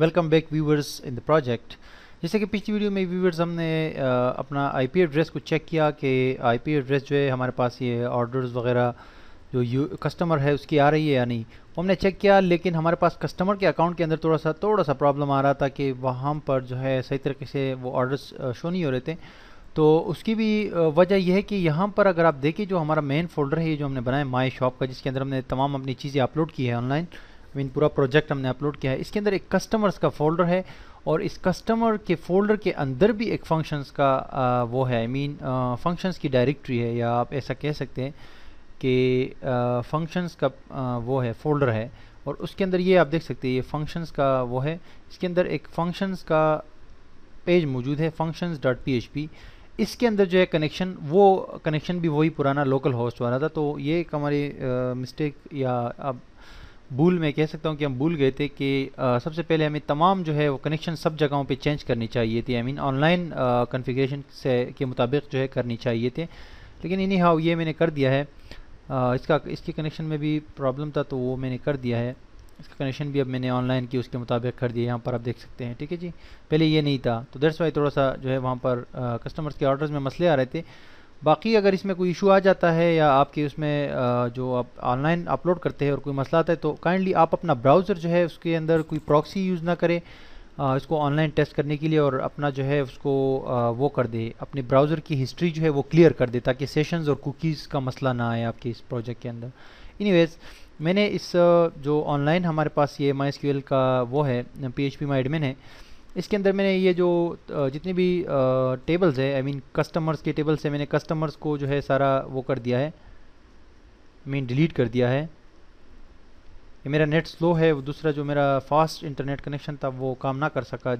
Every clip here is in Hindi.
welcome back viewers in the project जैसे कि पिछली वीडियो में व्यूवर्स हमने आ, अपना आईपी एड्रेस को चेक किया कि आईपी एड्रेस जो है हमारे पास ये ऑर्डर्स वगैरह जो यू कस्टमर है उसकी आ रही है या नहीं हमने चेक किया लेकिन हमारे पास कस्टमर के अकाउंट के अंदर थोड़ा सा थोड़ा सा प्रॉब्लम आ रहा था कि वहाँ पर जो है सही तरीके से वो ऑर्डर्स शो नहीं हो रहे थे तो उसकी भी वजह यह है कि यहाँ पर अगर आप देखें जो हमारा मेन फोल्डर है ये जो हमने बनाया माई शॉप का जिसके अंदर हमने तमाम अपनी चीज़ें अपलोड की है ऑनलाइन मीन पूरा प्रोजेक्ट हमने अपलोड किया है इसके अंदर एक कस्टमर्स का फोल्डर है और इस कस्टमर के फोल्डर के अंदर भी एक फंक्शंस का आ, वो है आई मीन फंक्शंस की डायरेक्टरी है या आप ऐसा कह सकते हैं कि फंक्शंस का आ, वो है फोल्डर है और उसके अंदर ये आप देख सकते हैं ये फंक्शंस का वो है इसके अंदर एक फंक्शंस का पेज मौजूद है functions dot P H P इसके अंदर जो है कनेक्शन वो कनेक्शन भी वही पुराना लोकल होस्ट वाला था तो ये एक हमारी मिस्टेक या अब भूल में कह सकता हूँ कि हम भूल गए थे कि आ, सबसे पहले हमें तमाम जो है वो कनेक्शन सब जगहों पे चेंज करनी चाहिए थी आई मीन ऑनलाइन कॉन्फ़िगरेशन से के मुताबिक जो है करनी चाहिए थी लेकिन इन्हीं हाउ ये मैंने कर दिया है आ, इसका इसके कनेक्शन में भी प्रॉब्लम था तो वो मैंने कर दिया है इसका कनेक्शन भी अब मैंने ऑनलाइन की उसके मुताबिक कर दिया यहाँ पर आप देख सकते हैं ठीक है जी पहले ये नहीं था तो दैट्स थोड़ा सा जो है वहाँ पर कस्टमर्स के ऑर्डर्स में मसले आ रहे थे बाकी अगर इसमें कोई इशू आ जाता है या आपके उसमें जो आप ऑनलाइन अपलोड करते हैं और कोई मसला आता है तो काइंडली आप अपना ब्राउज़र जो है उसके अंदर कोई प्रॉक्सी यूज़ ना करें इसको ऑनलाइन टेस्ट करने के लिए और अपना जो है उसको वो कर दे अपने ब्राउज़र की हिस्ट्री जो है वो क्लियर कर दे ताकि सेशंस और कुकीज़ का मसला ना आए आपके इस प्रोजेक्ट के अंदर एनीवेज मैंने इस जो ऑनलाइन हमारे पास ये माई का वो है P H P my admin है इसके अंदर मैंने ये जो जितनी भी टेबल्स है आई मीन कस्टमर्स के टेबल से मैंने कस्टमर्स को जो है सारा वो कर दिया है मीन डिलीट कर दिया है ये मेरा नेट स्लो है दूसरा जो मेरा फास्ट इंटरनेट कनेक्शन था वो काम ना कर सका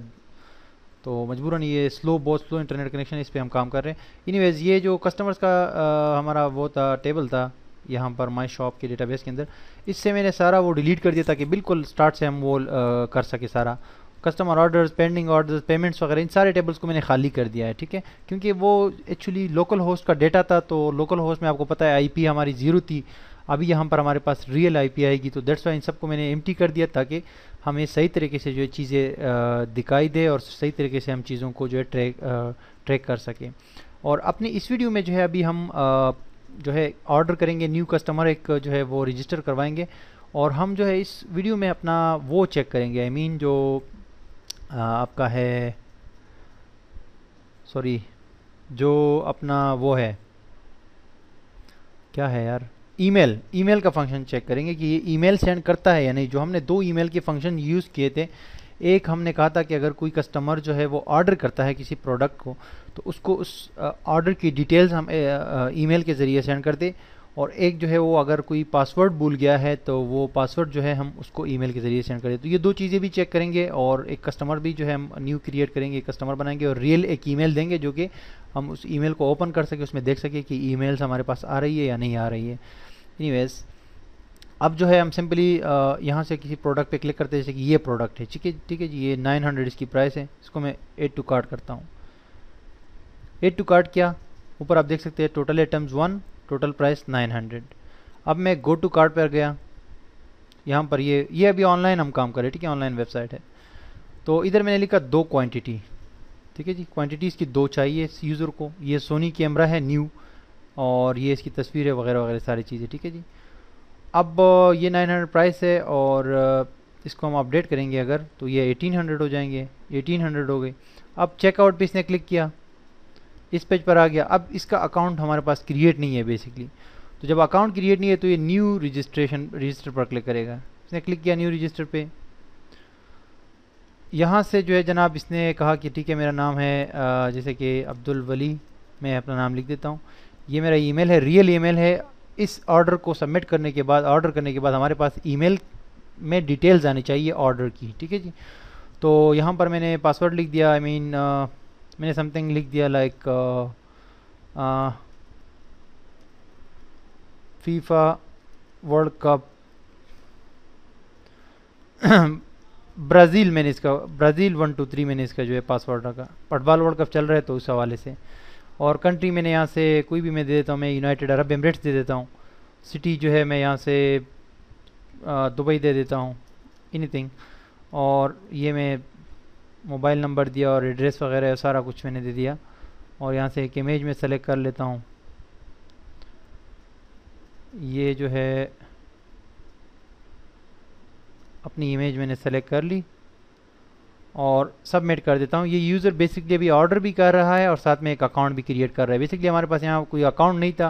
तो मजबूरन ये स्लो बहुत स्लो इंटरनेट कनेक्शन है इस पर हम काम कर रहे हैं इनीवेज ये जो कस्टमर्स का आ, हमारा वो था टेबल था यहाँ पर माय शॉप के डेटाबेस के अंदर इससे मैंने सारा वो डिलीट कर दिया ताकि बिल्कुल स्टार्ट से हम वो आ, कर सके सारा customer orders pending orders payments वगैरह इन सारे टेबल्स को मैंने खाली कर दिया है ठीक है क्योंकि वो एक्चुअली लोकल होस्ट का डेटा था तो लोकल होस्ट में आपको पता है आईपी हमारी ज़ीरो थी अभी यहाँ पर हमारे पास रियल आईपी आएगी तो दैट्स वाई इन सबको मैंने एम्प्टी कर दिया ताकि हमें सही तरीके से जो है चीज़ें दिखाई दे और सही तरीके से हम चीज़ों को जो है ट्रैक ट्रैक कर सकें और अपने इस वीडियो में जो है अभी हम आ, जो है ऑर्डर करेंगे न्यू कस्टमर एक जो है वो रजिस्टर करवाएंगे और हम जो है इस वीडियो में अपना वो चेक करेंगे आई I मीन mean, जो आपका है सॉरी जो अपना वो है क्या है यार ईमेल ईमेल का फंक्शन चेक करेंगे कि ये ईमेल सेंड करता है या नहीं जो हमने दो ईमेल के फंक्शन यूज़ किए थे एक हमने कहा था कि अगर कोई कस्टमर जो है वो ऑर्डर करता है किसी प्रोडक्ट को तो उसको उस ऑर्डर की डिटेल्स हम ईमेल के ज़रिए सेंड कर और एक जो है वो अगर कोई पासवर्ड भूल गया है तो वो पासवर्ड जो है हम उसको ईमेल के ज़रिए सेंड करें तो ये दो चीज़ें भी चेक करेंगे और एक कस्टमर भी जो है हम न्यू क्रिएट करेंगे एक कस्टमर बनाएंगे और रियल एक ईमेल देंगे जो कि हम उस ईमेल को ओपन कर सके उसमें देख सके कि ईमेल्स हमारे पास आ रही है या नहीं आ रही है एनी अब जो है हम सिंपली यहाँ से किसी प्रोडक्ट पर क्लिक करते हैं जैसे कि ये प्रोडक्ट है ठीक है ठीक है जी ये नाइन इसकी प्राइस है इसको मैं एड टू कार्ट करता हूँ एड टू कार्ट क्या ऊपर आप देख सकते हैं total items one total price 900 अब मैं गो टू कार्ट पर गया यहाँ पर ये ये अभी ऑनलाइन हम काम करें ठीक है ऑनलाइन वेबसाइट है तो इधर मैंने लिखा दो क्वांटिटी ठीक है जी क्वांटिटीज़ की दो चाहिए इस यूज़र को ये सोनी कैमरा है न्यू और ये इसकी तस्वीर है वगैरह वगैरह सारी चीज़ें ठीक है जी अब ये 900 प्राइस है और इसको हम अपडेट करेंगे अगर तो ये 1800 हो जाएंगे 1800 हो गए अब चेकआउट पर इसने क्लिक किया इस पेज पर आ गया अब इसका अकाउंट हमारे पास क्रिएट नहीं है बेसिकली तो जब अकाउंट क्रिएट नहीं है तो ये न्यू रजिस्ट्रेशन रजिस्टर पर क्लिक करेगा इसने क्लिक किया न्यू रजिस्टर पे यहाँ से जो है जनाब इसने कहा कि ठीक है मेरा नाम है जैसे कि अब्दुल वली मैं अपना नाम लिख देता हूँ ये मेरा ईमेल है रियल ईमेल है इस ऑर्डर को सबमिट करने के बाद ऑर्डर करने के बाद हमारे पास ईमेल में डिटेल्स आनी चाहिए ऑर्डर की ठीक है जी तो यहाँ पर मैंने पासवर्ड लिख दिया आई I मीन mean, मैंने समथिंग लिख दिया like FIFA World Cup Brazil मैंने इसका ब्राज़ील वन टू थ्री मैंने इसका जो है पासवर्ड रखा फुटबॉल वर्ल्ड कप चल रहा है तो उस हवाले से और कंट्री मैंने यहाँ से कोई भी मैं दे देता हूँ मैं यूनाइटेड अरब एमरेट्स दे देता हूँ सिटी जो है मैं यहाँ से uh, दुबई दे देता हूँ एनीथिंग और ये मैं मोबाइल नंबर दिया और एड्रेस वगैरह सारा कुछ मैंने दे दिया और यहाँ से एक इमेज में सेलेक्ट कर लेता हूँ ये जो है अपनी इमेज मैंने सेलेक्ट कर ली और सबमिट कर देता हूँ ये यूज़र बेसिकली अभी ऑर्डर भी कर रहा है और साथ में एक अकाउंट भी क्रिएट कर रहा है बेसिकली हमारे पास यहाँ कोई अकाउंट नहीं था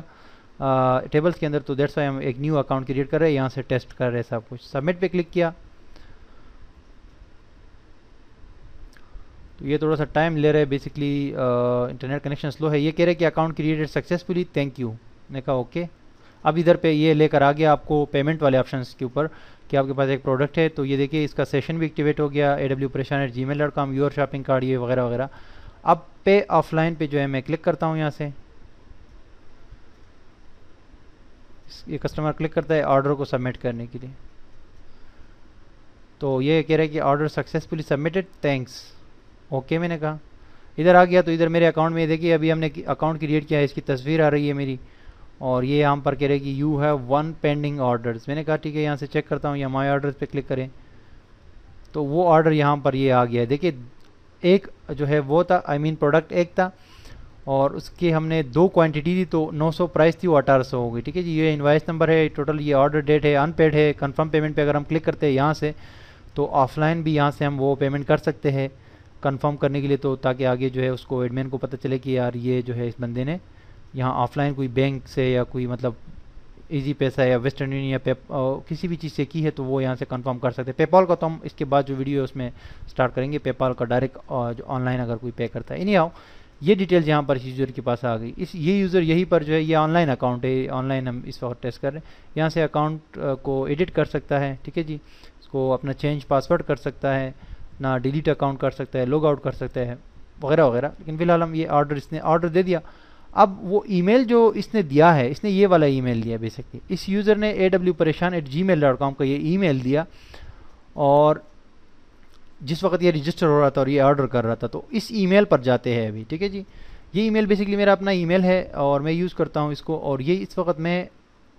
आ, टेबल्स के अंदर तो डेट्स वाई हम एक न्यू अकाउंट क्रिएट कर रहे हैं यहाँ से टेस्ट कर रहे हैं सब कुछ सबमिट पे क्लिक किया तो ये थोड़ा सा टाइम ले रहे बेसिकली इंटरनेट कनेक्शन स्लो है ये कह रहे हैं कि account created successfully thank you ने कहा ओके अब इधर पे ये लेकर आ गया आपको पेमेंट वाले ऑप्शन के ऊपर कि आपके पास एक प्रोडक्ट है तो ये देखिए इसका सेशन भी एक्टिवेट हो गया ए डब्ल्यू परेशान at Gmail dot com your shopping cart ये वगैरह वगैरह अब पे ऑफलाइन पे जो है मैं क्लिक करता हूँ यहाँ से ये कस्टमर क्लिक करता है ऑर्डर को सबमिट करने के लिए तो ये कह रहे हैं कि order successfully submitted thanks okay मैंने कहा इधर आ गया तो इधर मेरे अकाउंट में देखिए अभी हमने अकाउंट क्रिएट किया है इसकी तस्वीर आ रही है मेरी और ये यहाँ पर कह रहे कि you have one pending orders मैंने कहा ठीक है यहाँ से चेक करता हूँ या माई ऑर्डर पे क्लिक करें तो वो ऑर्डर यहाँ पर ये आ गया है देखिए एक जो है वो था आई मीन प्रोडक्ट एक था और उसके हमने दो क्वांटिटी दी तो 900 प्राइस थी वो अठारह सौ होगी ठीक है जी ये इन्वाइस नंबर है टोटल ये ऑर्डर डेट है अनपेड है कंफर्म पेमेंट पे अगर हम क्लिक करते हैं यहाँ से तो ऑफलाइन भी यहाँ से हम वो पेमेंट कर सकते हैं कंफर्म करने के लिए तो ताकि आगे जो है उसको एडमिन को पता चले कि यार ये जो है इस बंदे ने यहाँ ऑफलाइन कोई बैंक से या कोई मतलब इजी पैसा या वेस्टर्न यूनियन या पेप किसी भी चीज़ से की है तो वो यहाँ से कंफर्म कर सकते हैं पेपॉल का तो हम इसके बाद जो वीडियो है उसमें स्टार्ट करेंगे पेपॉल का डायरेक्ट जो ऑनलाइन अगर कोई पे करता है इन्हीं आओ ये डिटेल्स यहाँ पर इस यूज़र के पास आ गई इस ये यूज़र यहीं पर जो है ये ऑनलाइन अकाउंट है ऑनलाइन हम इस वक्त टेस्ट कर रहे हैं यहाँ से अकाउंट को एडिट कर सकता है ठीक है जी इसको अपना चेंज पासवर्ड कर सकता है ना डिलीट अकाउंट कर सकता है लॉग आउट कर सकता है वगैरह वगैरह लेकिन फिलहाल हम ये ऑर्डर इसने ऑर्डर दे दिया अब वो ईमेल जो इसने दिया है इसने ये वाला ईमेल दिया बेसिकली इस यूज़र ने ए डब्ल्यू परेशान at Gmail dot com का ये ईमेल दिया और जिस वक्त ये रजिस्टर हो रहा था और ये ऑर्डर कर रहा था तो इस ईमेल पर जाते हैं अभी ठीक है जी ये ईमेल बेसिकली मेरा अपना ईमेल है और मैं यूज़ करता हूँ इसको और ये इस वक्त मैं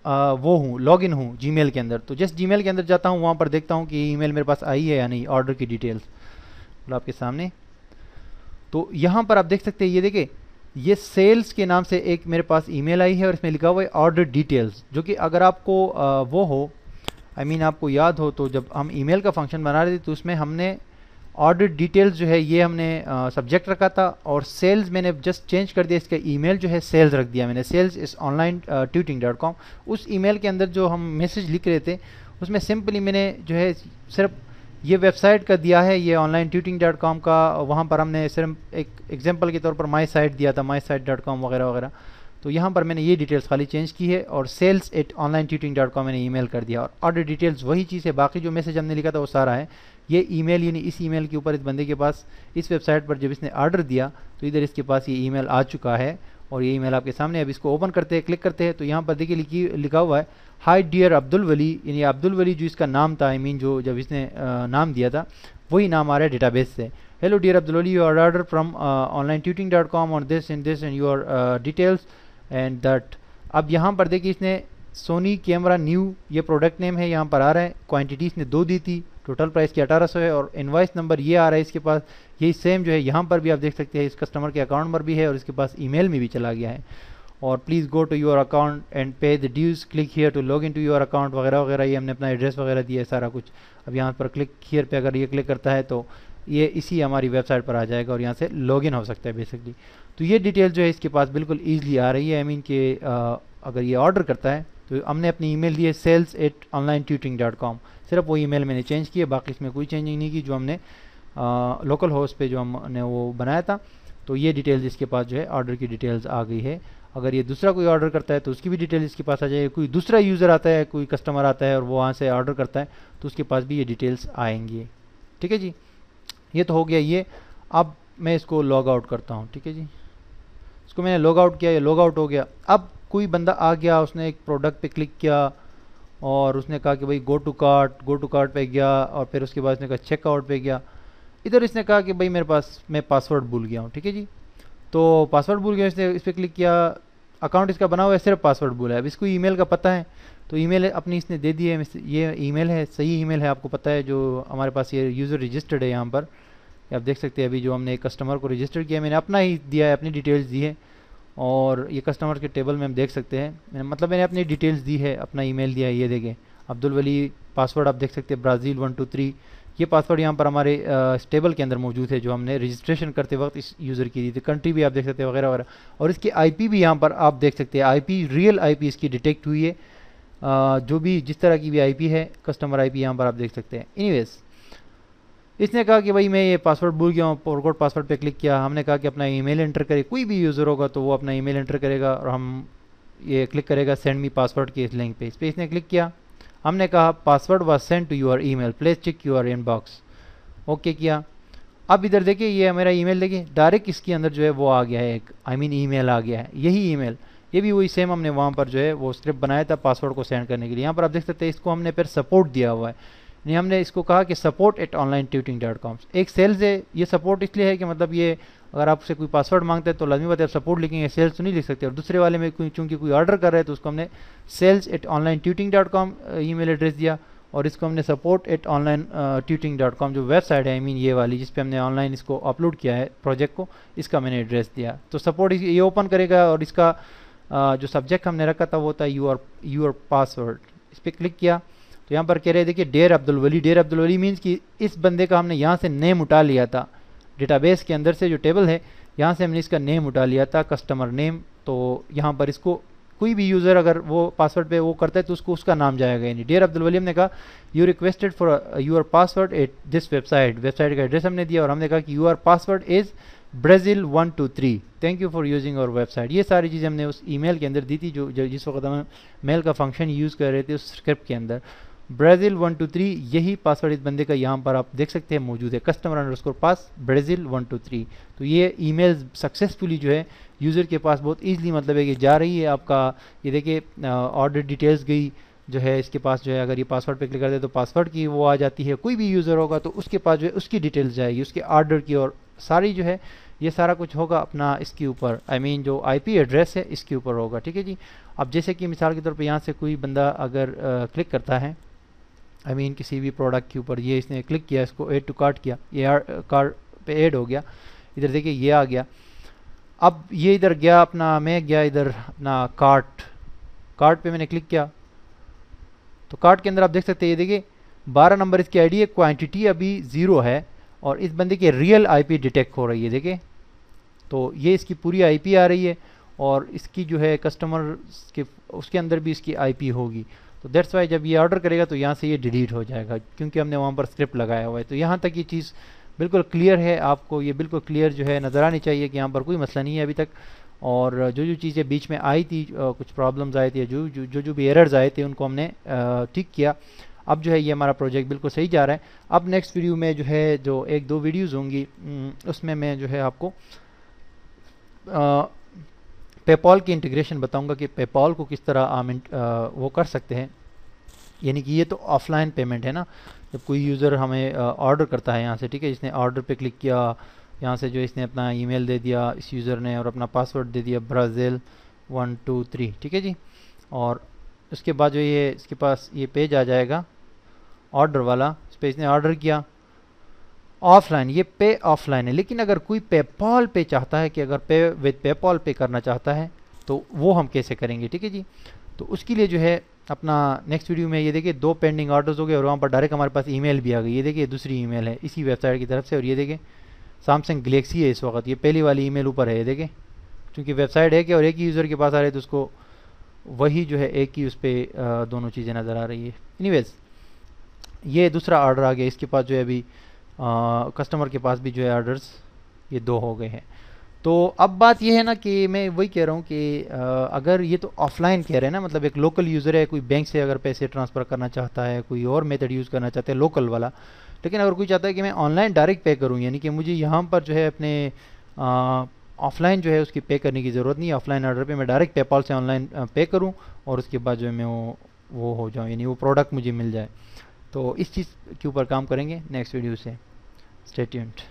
वो हूँ लॉग इन हूँ जी के अंदर तो जस्ट जी के अंदर जाता हूँ वहाँ पर देखता हूँ कि ई मेरे पास आई है या नहीं ऑर्डर की डिटेल्स बोला आपके सामने तो यहाँ पर आप देख सकते हैं ये देखिए ये सेल्स के नाम से एक मेरे पास ईमेल आई है और इसमें लिखा हुआ है ऑर्डर डिटेल्स जो कि अगर आपको आ, वो हो आई I मीन mean, आपको याद हो तो जब हम ईमेल का फंक्शन बना रहे थे तो उसमें हमने ऑर्डर डिटेल्स जो है ये हमने सब्जेक्ट रखा था और सेल्स मैंने जस्ट चेंज कर दिया इसका ईमेल जो है सेल्स रख दिया मैंने सेल्स इस ऑनलाइन ट्यूटिंग डॉट कॉम उस ईमेल के अंदर जो हम मैसेज लिख रहे थे उसमें सिंपली मैंने जो है सिर्फ ये वेबसाइट का दिया है ये ऑनलाइन ट्यूटिंग डॉट कॉम का वहाँ पर हमने सिर्फ एक एग्जाम्पल के तौर पर माई साइट दिया था माई साइट डॉट कॉम वगैरह वगैरह तो यहाँ पर मैंने ये डिटेल्स खाली चेंज की है और sales at online tutoring dot com मैंने ईमेल कर दिया और ऑर्डर डिटेल्स वही चीज़ है बाकी जो मैसेज हमने लिखा था वो सारा है ये ईमेल यानी इस ईमेल के ऊपर इस बंदे के पास इस वेबसाइट पर जब इसने ऑर्डर दिया तो इधर इसके पास ये ईमेल आ चुका है और ये ईमेल आपके सामने अब इसको ओपन करते हैं क्लिक करते हैं तो यहाँ पर देखिए लिखा हुआ है हाई डियर अब्दुल वली यानी अब्दुल वली जो इसका नाम था आई मीन जो जब इसने नाम दिया था वही नाम आ रहा है डेटाबेस से hello dear Abdul Wali your order from online tutoring dot com और this in this and your details and that अब यहाँ पर देखिए इसने सोनी कैमरा न्यू ये प्रोडक्ट नेम है यहाँ पर आ रहा है क्वान्टिटी इसने दो दी थी टोटल प्राइस की अठारह सौ है और इन्वाइस नंबर ये आ रहा है इसके पास यही सेम जो है यहाँ पर भी आप देख सकते हैं इस कस्टमर के अकाउंट नंबर भी है और इसके पास ईमेल में भी चला गया है और please go to your account and pay the dues click here to log in to your account वगैरह वगैरह ये हमने अपना एड्रेस वगैरह दिया है सारा कुछ अब यहाँ पर क्लिक हियर पे अगर ये क्लिक करता है तो ये इसी हमारी वेबसाइट पर आ जाएगा और यहाँ से लॉगिन हो सकता है बेसिकली तो ये डिटेल जो है इसके पास बिल्कुल ईजिली आ रही है आई मीन के अगर ये ऑर्डर करता है तो हमने अपनी ईमेल दी है sales at online tutoring dot com सिर्फ वो ईमेल मैंने चेंज की है बाकी इसमें कोई चेंजिंग नहीं की जो हमने लोकल होस्ट पे जो हमने वो बनाया था तो ये डिटेल्स इसके पास जो है ऑर्डर की डिटेल्स आ गई है अगर ये दूसरा कोई ऑर्डर करता है तो उसकी भी डिटेल इसके पास आ जाएगी कोई दूसरा यूज़र आता है कोई कस्टमर आता है और वो वहाँ से ऑर्डर करता है तो उसके पास भी ये डिटेल्स आएंगी ठीक है जी ये तो हो गया ये अब मैं इसको लॉग आउट करता हूँ ठीक है जी इसको मैंने लॉग आउट किया ये लॉग आउट हो गया अब कोई बंदा आ गया उसने एक प्रोडक्ट पे क्लिक किया और उसने कहा कि भाई go to cart go to cart पे गया और फिर उसके बाद उसने कहा चेकआउट पे गया इधर इसने कहा कि भाई मेरे पास मैं पासवर्ड भूल गया हूँ ठीक है जी तो पासवर्ड भूल गया इसने इस पर क्लिक किया अकाउंट इसका बना हुआ है सिर्फ पासवर्ड भूला है अब इसको ई का पता है तो ईमेल अपनी इसने दे दी है ये ईमेल है सही ईमेल है आपको पता है जो हमारे पास ये यूज़र रजिस्टर्ड है यहाँ पर आप देख सकते हैं अभी जो हमने एक कस्टमर को रजिस्टर किया मैंने अपना ही दिया है अपनी डिटेल्स दी है और ये कस्टमर के टेबल में हम देख सकते हैं मतलब मैंने अपनी डिटेल्स दी है अपना मेल दिया है ये देखें अब्दुल वली पासवर्ड आप देख सकते हैं ब्राज़ील वन टू थ्री ये पासवर्ड यहाँ पर हमारे इस टेबल के अंदर मौजूद है जो हमने रजिस्ट्रेशन करते वक्त इस यूज़र की दी थी कंट्री भी आप देख सकते हैं वगैरह वगैरह और इसकी आईपी भी यहाँ पर आप देख सकते हैं आईपी रियल आईपी इसकी डिटेक्ट हुई है जो भी जिस तरह की भी आईपी है कस्टमर आईपी यहाँ पर आप देख सकते हैं एनीवेज इसने कहा कि भाई मैं ये पासवर्ड भूल गया हूँ पोरकोड पासवर्ड पे क्लिक किया हमने कहा कि अपना ईमेल एंटर करे कोई भी यूज़र होगा तो वो अपना ईमेल एंटर करेगा और हम ये क्लिक करेगा सेंड मी पासवर्ड की इस लिंक पे इस पर इसने क्लिक किया हमने कहा password was send to your email please check in inbox okay किया अब इधर देखिए ये मेरा मेल देखिए डायरेक्ट इसके अंदर जो है वो आ गया है एक आई मीन ई आ गया है यही ई ये भी वही सेम हमने वहाँ पर जो है वो स्क्रिप्ट बनाया था पासवर्ड को सेंड करने के लिए यहाँ पर आप देख सकते हैं इसको हमने फिर सपोर्ट दिया हुआ है नहीं हमने इसको कहा कि support at online tutoring dot com एक सेल्स है ये सपोर्ट इसलिए है कि मतलब ये अगर आपसे कोई पासवर्ड मांगते हैं तो लाजमी बात है आप सपोर्ट लिखेंगे सेल्स तो नहीं लिख सकते और दूसरे वाले में कोई चूंकि कोई ऑर्डर कर रहा है तो उसको हमने sales at online tutoring dot com email address दिया और इसको हमने support at online tutoring dot com जो वेबसाइट है आई मीन ये वाली जिसपे हमने ऑनलाइन इसको अपलोड किया है प्रोजेक्ट को इसका मैंने एड्रेस दिया तो सपोर्ट ये ओपन करेगा और इसका जो सब्जेक्ट हमने रखा था वो था यूर यूर पासवर्ड इस पर क्लिक किया तो यहाँ पर कह रहे देखिए dear Abdul Wali dear Abdul Wali means कि इस बंदे का हमने यहाँ से नेम उठा लिया था डेटाबेस के अंदर से जो टेबल है यहाँ से हमने इसका नेम उठा लिया था कस्टमर नेम तो यहाँ पर इसको कोई भी यूज़र अगर वो पासवर्ड पे वो करता है तो उसको उसका नाम जाएगा यानी डेयर अब्दुल वलीम ने कहा you requested for your password at this website website का एड्रेस हमने दिया और हमने कहा कि your password is Brazil one two three thank you for using और वेबसाइट ये सारी चीज़ें हमने उस ईमेल के अंदर दी थी जो, जिस वक्त हम मेल का फंक्शन यूज़ कर रहे थे उस स्क्रिप्ट के अंदर ब्राज़ील वन टू थ्री यही पासवर्ड इस बंदे का यहाँ पर आप देख सकते हैं मौजूद है customer underscore pass Brazil one two three तो ये ई सक्सेसफुली जो है यूज़र के पास बहुत ईजिली मतलब है कि जा रही है आपका ये देखिए ऑर्डर डिटेल्स गई जो है इसके पास जो है अगर ये पासवर्ड पे क्लिक कर दे तो पासवर्ड की वो आ जाती है कोई भी यूज़र होगा तो उसके पास जो है उसकी डिटेल्स जाएगी उसके आर्डर की और सारी जो है ये सारा कुछ होगा अपना इसके ऊपर आई मीन जो आईपी एड्रेस है इसके ऊपर होगा ठीक है जी अब जैसे कि मिसाल के तौर पर यहाँ से कोई बंदा अगर आ, क्लिक करता है आई I मीन mean, किसी भी प्रोडक्ट के ऊपर ये इसने क्लिक किया इसको एड टू कार्ट किया ये कार्ड पे ऐड हो गया इधर देखिए ये आ गया अब ये इधर गया अपना मैं गया इधर अपना कार्ट कार्ट पे मैंने क्लिक किया तो कार्ट के अंदर आप देख सकते हैं ये देखिए बारह नंबर इसकी आईडी है क्वांटिटी अभी ज़ीरो है और इस बंदे की रियल आईपी डिटेक्ट हो रही है देखिए तो ये इसकी पूरी आईपी आ रही है और इसकी जो है कस्टमर के उसके अंदर भी इसकी आईपी होगी तो दैट्स वाई जब ये ऑर्डर करेगा तो यहाँ से ये डिलीट हो जाएगा क्योंकि हमने वहाँ पर स्क्रिप्ट लगाया हुआ है तो यहाँ तक ये चीज़ बिल्कुल क्लियर है आपको ये बिल्कुल क्लियर जो है नज़र आनी चाहिए कि यहाँ पर कोई मसला नहीं है अभी तक और जो जो चीज़ें बीच में आई थी कुछ प्रॉब्लम्स आए थे जो जो जो भी एरर्स आए थे उनको हमने ठीक किया अब जो है ये हमारा प्रोजेक्ट बिल्कुल सही जा रहा है अब नेक्स्ट वीडियो में जो है जो एक दो वीडियोज़ होंगी उसमें मैं जो है आपको पेपॉल की इंटीग्रेशन बताऊँगा कि पेपॉल को किस तरह आम वो कर सकते हैं यानी कि ये तो ऑफलाइन पेमेंट है ना जब कोई यूज़र हमें ऑर्डर करता है यहाँ से ठीक है इसने ऑर्डर पे क्लिक किया यहाँ से जो इसने अपना ईमेल दे दिया इस यूज़र ने और अपना पासवर्ड दे दिया ब्राज़ील वन टू थ्री ठीक है जी और उसके बाद जो ये इसके पास ये पेज आ जाएगा ऑर्डर वाला इस पर इसने ऑर्डर किया ऑफलाइन ये पे ऑफलाइन है लेकिन अगर कोई पेपॉल पे चाहता है कि अगर पे विद पेपॉल पे करना चाहता है तो वो हम कैसे करेंगे ठीक है जी तो उसके लिए जो है अपना नेक्स्ट वीडियो में ये देखिए दो पेंडिंग ऑर्डर्स हो गए और वहाँ पर डायरेक्ट हमारे पास ईमेल भी आ गई ये देखिए दूसरी ईमेल है इसी वेबसाइट की तरफ से और ये देखिए सैमसंग गलेक्सी है इस वक्त ये पहली वाली ईमेल ऊपर है ये देखें क्योंकि वेबसाइट है कि और एक ही यूज़र के पास आ रहे तो उसको वही जो है एक ही उस पर दोनों चीज़ें नज़र आ रही है एनी ये दूसरा ऑर्डर आ गया इसके पास जो है अभी कस्टमर के पास भी जो है आर्डर्स ये दो हो गए हैं तो अब बात ये है ना कि मैं वही कह रहा हूँ कि आ, अगर ये तो ऑफलाइन कह रहे हैं ना मतलब एक लोकल यूज़र है कोई बैंक से अगर पैसे ट्रांसफ़र करना चाहता है कोई और मेथड यूज़ करना चाहता है लोकल वाला लेकिन अगर कोई चाहता है कि मैं ऑनलाइन डायरेक्ट पे करूँ यानी कि मुझे यहाँ पर जो है अपने ऑफलाइन जो है उसकी पे करने की ज़रूरत नहीं है ऑफलाइन ऑर्डर पर मैं डायरेक्ट पेपॉल से ऑनलाइन पे करूँ और उसके बाद जो है मैं वो वो हो जाऊँ यानी वो प्रोडक्ट मुझे मिल जाए तो इस चीज़ के ऊपर काम करेंगे नेक्स्ट वीडियो से स्टेट्यून्ट